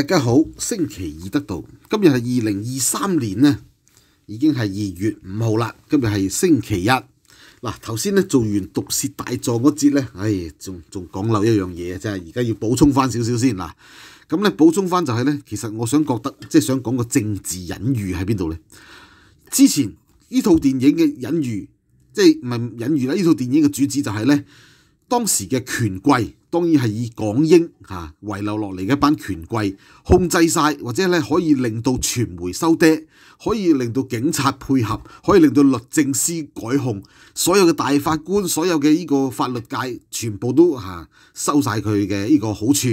大家好，星期二得到今日系二零二三年咧，已经系二月五号啦。今日系星期一。嗱，头先咧做完毒舌大作嗰节咧，唉，仲仲讲漏一样嘢，即系而家要补充翻少少先嗱。咁咧补充翻就系咧，其实我想觉得即系想讲个政治隐喻喺边度咧。之前呢套电影嘅隐喻，即系唔系隐喻啦，呢套电影嘅主旨就系咧当时嘅权贵。當然係以港英嚇遺留落嚟嘅一班權貴控制曬，或者咧可以令到傳媒收爹，可以令到警察配合，可以令到律政司改控，所有嘅大法官、所有嘅呢個法律界全部都嚇收曬佢嘅呢個好處，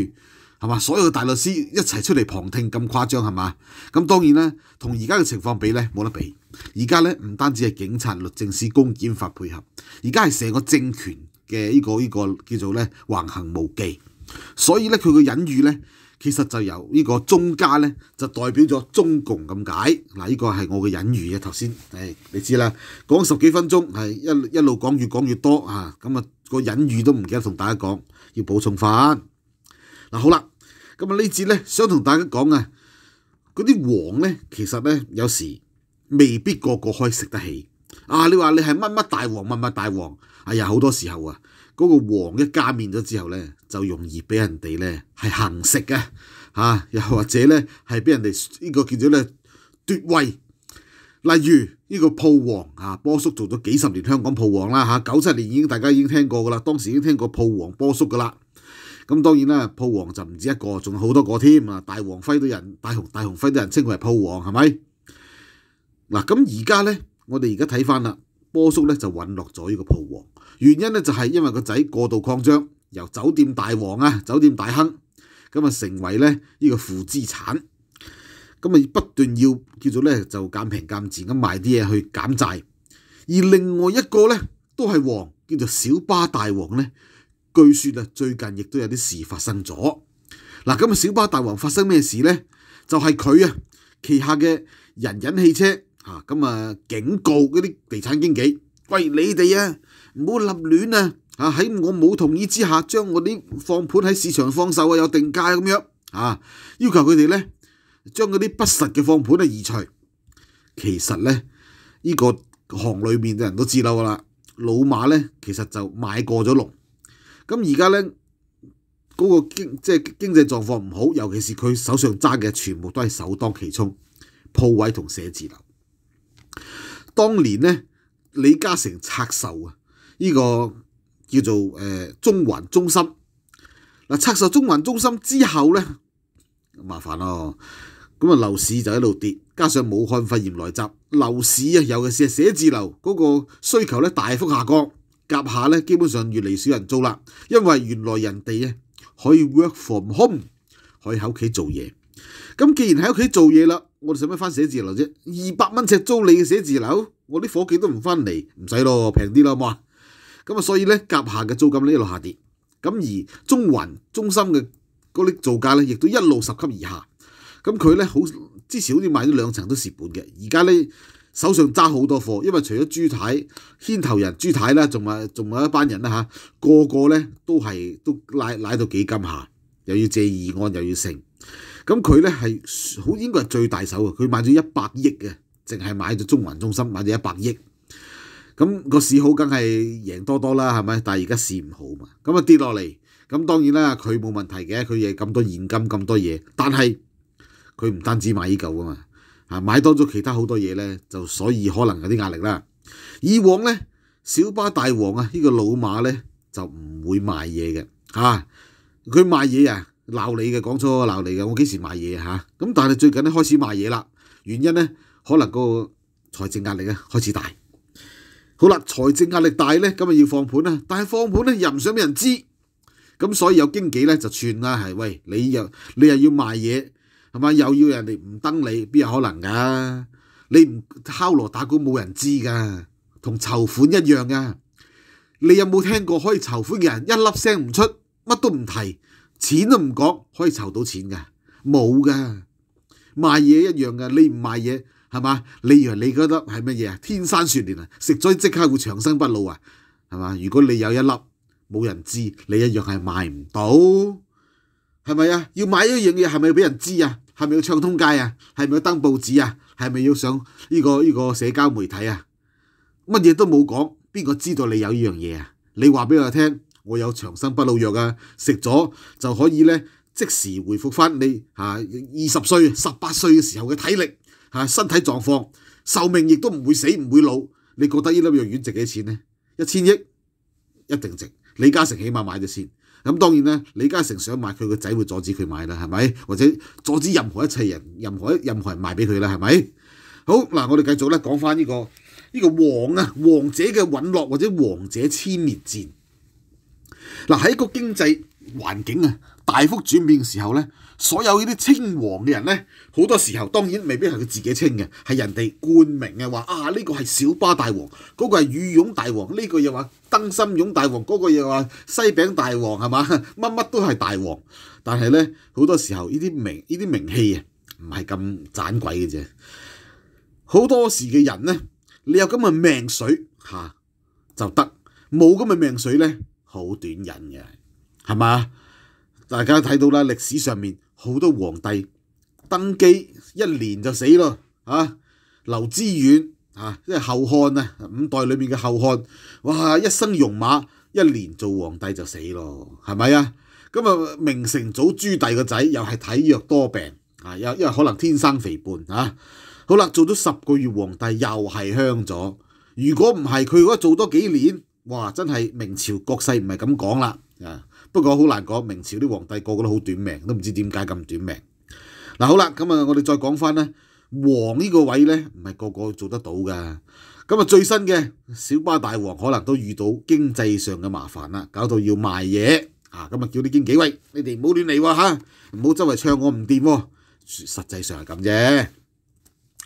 係嘛？所有嘅大律師一齊出嚟旁聽咁誇張係嘛？咁當然咧，同而家嘅情況比咧冇得比。而家咧唔單止係警察、律政司、公檢法配合，而家係成個政權。嘅呢個呢個叫做咧橫行無忌，所以咧佢個隱喻咧，其實就由呢個中家咧就代表咗中共咁解嗱，呢個係我嘅隱喻啊頭先，誒你知啦，講十幾分鐘係一一路講越講越多啊，咁啊個隱喻都唔記得同大家講，要補充翻嗱好啦，咁啊呢節咧想同大家講啊，嗰啲王咧其實咧有時未必個個可以食得起啊，你話你係乜乜大王乜乜大王？哎呀，好多時候啊，嗰個王一加冕咗之後咧，就容易俾人哋咧係行食嘅，嚇又或者咧係俾人哋呢個叫做咧奪位。例如呢個鋪王啊，波叔做咗幾十年香港鋪王啦嚇，九七年已經大家已經聽過噶啦，當時已經聽過鋪王波叔噶啦。咁當然啦，鋪王就唔止一個，仲有好多個添啊！大王輝都人大雄大雄輝都人稱為鋪王，係咪？嗱咁而家咧，我哋而家睇翻啦，波叔咧就揾落咗呢個鋪王。原因咧就係因為個仔過度擴張，由酒店大王啊，酒店大亨咁啊，成為咧呢個負資產，咁啊不斷要叫做咧就減平減賤咁賣啲嘢去減債。而另外一個咧都係王，叫做小巴大王咧。據說啊，最近亦都有啲事發生咗。嗱，咁啊，小巴大王發生咩事咧？就係佢啊旗下嘅人人汽車啊，咁啊警告嗰啲地產經紀，喂你哋啊！唔好立亂啊！啊喺我冇同意之下，將我啲放盤喺市場放售啊，有定價咁樣啊，要求佢哋呢，將嗰啲不實嘅放盤啊移除。其實呢，呢個行裏面嘅人都知啦，啦老馬呢，其實就買過咗龍。咁而家呢，嗰個經即係經濟狀況唔好，尤其是佢手上揸嘅全部都係首當其衝鋪位同寫字樓。當年呢，李嘉誠拆售啊！呢個叫做誒中環中心。嗱，拆售中環中心之後咧，麻煩咯。咁啊，樓市就喺度跌，加上武漢肺炎來襲，樓市啊，其是寫寫字樓嗰個需求咧大幅下降，夾下咧基本上越嚟少人租啦。因為原來人哋咧可以 work from home，可以喺屋企做嘢。咁既然喺屋企做嘢啦，我哋使乜翻寫字樓啫？二百蚊尺租你嘅寫字樓，我啲伙計都唔翻嚟，唔使咯，平啲啦，好嘛？咁啊，所以咧，甲下嘅租金咧一路下跌，咁而中環中心嘅嗰啲造價咧，亦都一路十級而下。咁佢咧好之前好似買咗兩層都蝕本嘅，而家咧手上揸好多貨，因為除咗朱太牽頭人朱太啦，仲咪仲有一班人啦吓，個個咧都係都拉拉到幾金下，又要借二案又要剩。咁佢咧係好應該係最大手嘅，佢買咗一百億嘅，淨係買咗中環中心買咗一百億。咁個市好梗係贏多多啦，係咪？但係而家市唔好嘛，咁啊跌落嚟，咁當然啦，佢冇問題嘅，佢嘢咁多現金，咁多嘢。但係佢唔單止買呢嚿噶嘛，啊買多咗其他好多嘢咧，就所以可能有啲壓力啦。以往咧，小巴大王啊，呢個老馬咧就唔會賣嘢嘅，嚇佢賣嘢啊鬧你嘅，講錯鬧你嘅，我幾時賣嘢嚇？咁但係最近咧開始賣嘢啦，原因咧可能個財政壓力咧開始大。好啦，財政壓力大咧，咁啊要放盤啦，但係放盤咧又唔想俾人知，咁所以有經紀咧就串啦，係喂你又你又要賣嘢係嘛，又要人哋唔登你，邊有可能㗎？你唔敲锣打鼓冇人知㗎，同籌款一樣㗎。你有冇聽過可以籌款嘅人一粒聲唔出，乜都唔提，錢都唔講，可以籌到錢㗎？冇㗎，賣嘢一樣㗎，你唔賣嘢。系嘛？你以為你覺得係乜嘢啊？天山雪蓮啊，食咗即刻會長生不老啊？係嘛？如果你有一粒，冇人知，你一樣係賣唔到，係咪啊？要買一樣嘢，係咪要俾人知啊？係咪要暢通街啊？係咪要登報紙啊？係咪要上呢個呢個社交媒體啊？乜嘢都冇講，邊個知道你有呢樣嘢啊？你話俾我聽，我有長生不老藥啊，食咗就可以咧，即時回復翻你嚇二十歲、十八歲嘅時候嘅體力。啊！身體狀況、壽命亦都唔會死，唔會老。你覺得呢粒藥丸值幾錢呢？一千億一定值。李嘉誠起碼買咗先。咁當然咧，李嘉誠想買，佢個仔會阻止佢買啦，係咪？或者阻止任何一切人、任何任何人賣俾佢啦，係咪？好嗱，我哋繼續咧講翻呢個呢個王啊，王者嘅陨落或者王者千年戰。嗱喺個經濟環境啊大幅轉變嘅時候咧。所有呢啲清王嘅人咧，好多时候当然未必系佢自己清嘅，系人哋冠名嘅话啊，呢个系小巴大王，嗰个系羽绒大王，呢个又话灯芯绒大王，嗰个又话西饼大王，系嘛 乜乜都系大王。但系咧，好多时候呢啲名呢啲名气啊，唔系咁盏鬼嘅啫。好多时嘅人咧，你有咁嘅命水吓就得，冇咁嘅命水咧，好短瘾嘅，系嘛？大家睇到啦，历史上面。好多皇帝登基一年就死咯，啊，刘知远啊，即系后汉啊，五代里面嘅后汉，哇，一生戎马，一年做皇帝就死咯，系咪啊？咁啊，明成祖朱棣个仔又系体弱多病啊，因因为可能天生肥胖啊，好啦，做咗十个月皇帝又系香咗，如果唔系佢如果做多几年，哇，真系明朝国势唔系咁讲啦，啊。不过好难讲，明朝啲皇帝个个都好短命，都唔知点解咁短命。嗱好啦，咁啊我哋再讲翻咧，王呢个位咧唔系个个做得到噶。咁啊最新嘅小巴大王可能都遇到经济上嘅麻烦啦，搞到要卖嘢啊！咁啊叫啲经纪位，你哋唔好乱嚟喎嚇，唔好周围唱我唔掂喎。实际上系咁啫，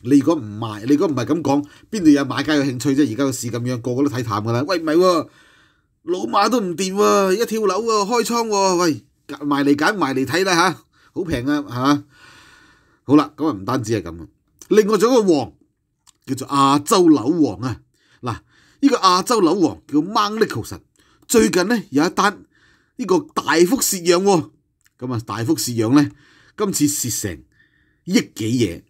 你如果唔卖，你如果唔系咁讲，边度有买家有兴趣啫？而家個市咁样，个个都睇淡噶啦。喂，唔系喎。老马都唔掂喎，一跳楼喎，开仓喎，喂，夹埋嚟拣，埋嚟睇啦吓，好平啊吓，好啦，咁啊唔单止系咁，啊，另外仲有一个王叫做亚洲楼王啊，嗱呢个亚洲楼王叫 Michael o n 实最近咧有一单呢个大幅摄养，咁啊大幅摄养咧今次蚀成亿几嘢，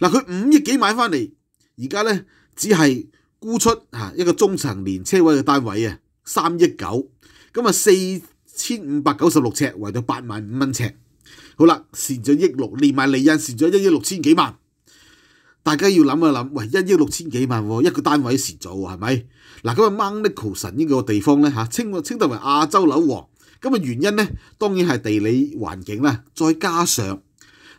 嗱佢五亿几买翻嚟，而家咧只系沽出吓一个中层连车位嘅单位啊。三億九，咁啊四千五百九十六尺，為到八萬五蚊尺，好啦，蝕咗億六，連埋利潤蝕咗一億六千幾萬。大家要諗一諗，喂，一億六千幾萬一個單位蝕咗，係咪？嗱，咁啊 m i c h a e 神呢個地方咧嚇，稱稱得為亞洲樓王。咁啊，原因咧，當然係地理環境啦，再加上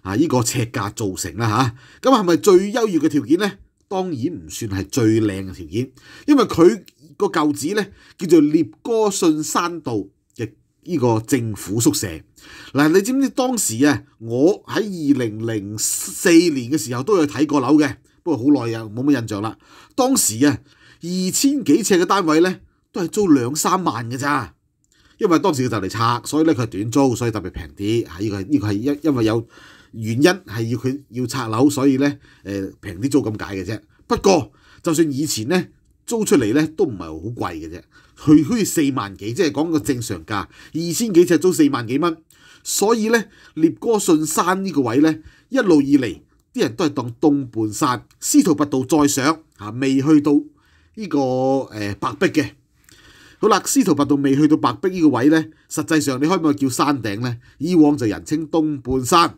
啊依個尺價造成啦嚇。咁係咪最優越嘅條件咧？當然唔算係最靚嘅條件，因為佢個舊址咧叫做聂哥信山道嘅呢個政府宿舍。嗱，你知唔知當時啊？我喺二零零四年嘅時候都有睇過樓嘅，不過好耐啊，冇乜印象啦。當時啊，二千幾尺嘅單位咧，都係租兩三萬嘅咋，因為當時佢就嚟拆，所以咧佢係短租，所以特別平啲。嚇，呢個呢個係因因為有。原因係要佢要拆樓，所以咧誒平啲租咁解嘅啫。不過就算以前咧租出嚟咧都唔係好貴嘅啫，佢好似四萬幾，即係講個正常價二千幾尺租四萬幾蚊。所以咧獵哥信山呢個位咧一路以嚟啲人都係當東半山，司徒拔道再上未去到呢個白壁嘅好啦。司徒拔道未去到白壁呢個位咧，實際上你可唔可以叫山頂呢？以往就人稱東半山。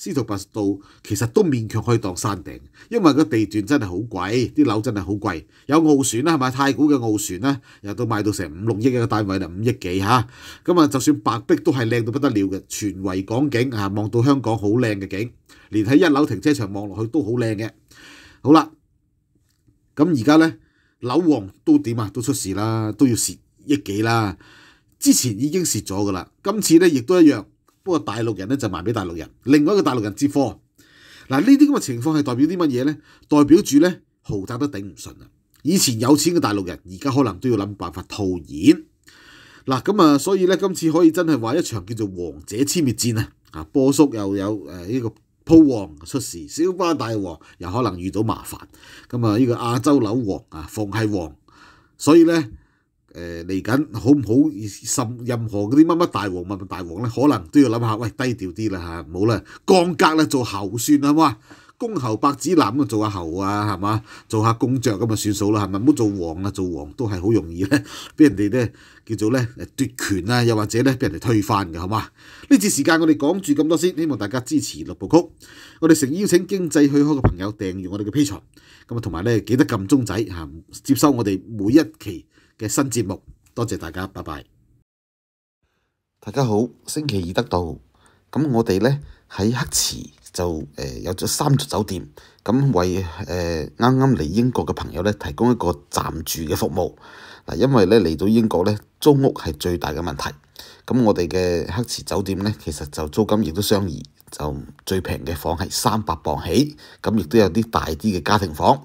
司徒拔道其實都勉強可以當山頂，因為個地段真係好貴，啲樓真係好貴。有澳船啦，係咪？太古嘅澳船啦，又都賣到成五六億一個單位啦，五億幾嚇。咁啊，就算白壁都係靚到不得了嘅，全圍港景啊，望到香港好靚嘅景，連喺一樓停車場望落去都好靚嘅。好啦，咁而家咧樓王都點啊？都出事啦，都要蝕億幾啦。之前已經蝕咗噶啦，今次咧亦都一樣。不过大陆人咧就卖俾大陆人，另外一个大陆人接货。嗱呢啲咁嘅情况系代表啲乜嘢咧？代表住咧豪宅都顶唔顺啊！以前有钱嘅大陆人，而家可能都要谂办法套現。嗱咁啊，所以咧今次可以真系话一场叫做王者歼灭战啊！啊，波叔又有诶呢个铺王出事，小巴大王又可能遇到麻烦。咁啊呢个亚洲楼王啊，逢系王，所以咧。誒嚟緊好唔好？甚任何嗰啲乜乜大王乜乜大王咧，可能都要諗下，喂，低調啲啦嚇，冇啦，降格咧做侯算啦，好嘛？公侯伯子男啊，做下侯啊，係嘛？做下公爵咁啊，算數啦，係咪？唔好做王啊，做王都係好容易咧，俾人哋咧叫做咧奪權啊，又或者咧俾人哋推翻嘅，好嘛？呢次時間我哋講住咁多先，希望大家支持六部曲，我哋成邀請經濟許可嘅朋友訂閱我哋嘅 P. C. 咁啊，同埋咧記得撳鐘仔嚇，接收我哋每一期。嘅新节目，多谢大家，拜拜！大家好，星期二得到咁我哋咧喺黑池就诶有咗三座酒店，咁为诶啱啱嚟英国嘅朋友咧提供一个暂住嘅服务嗱，因为咧嚟到英国咧租屋系最大嘅问题，咁我哋嘅黑池酒店咧其实就租金亦都相宜，就最平嘅房系三百磅起，咁亦都有啲大啲嘅家庭房。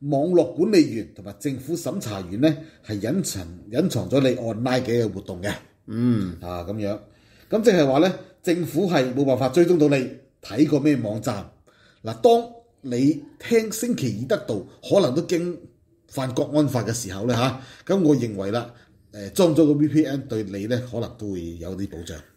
網絡管理員同埋政府審查員呢係隱藏隱藏咗你按拉嘅活動嘅。嗯，啊咁樣，咁即係話呢政府係冇辦法追蹤到你睇過咩網站。嗱，當你聽星期二得到可能都經犯國安法嘅時候咧，咁我認為啦，裝咗個 VPN 對你咧，可能都會有啲保障。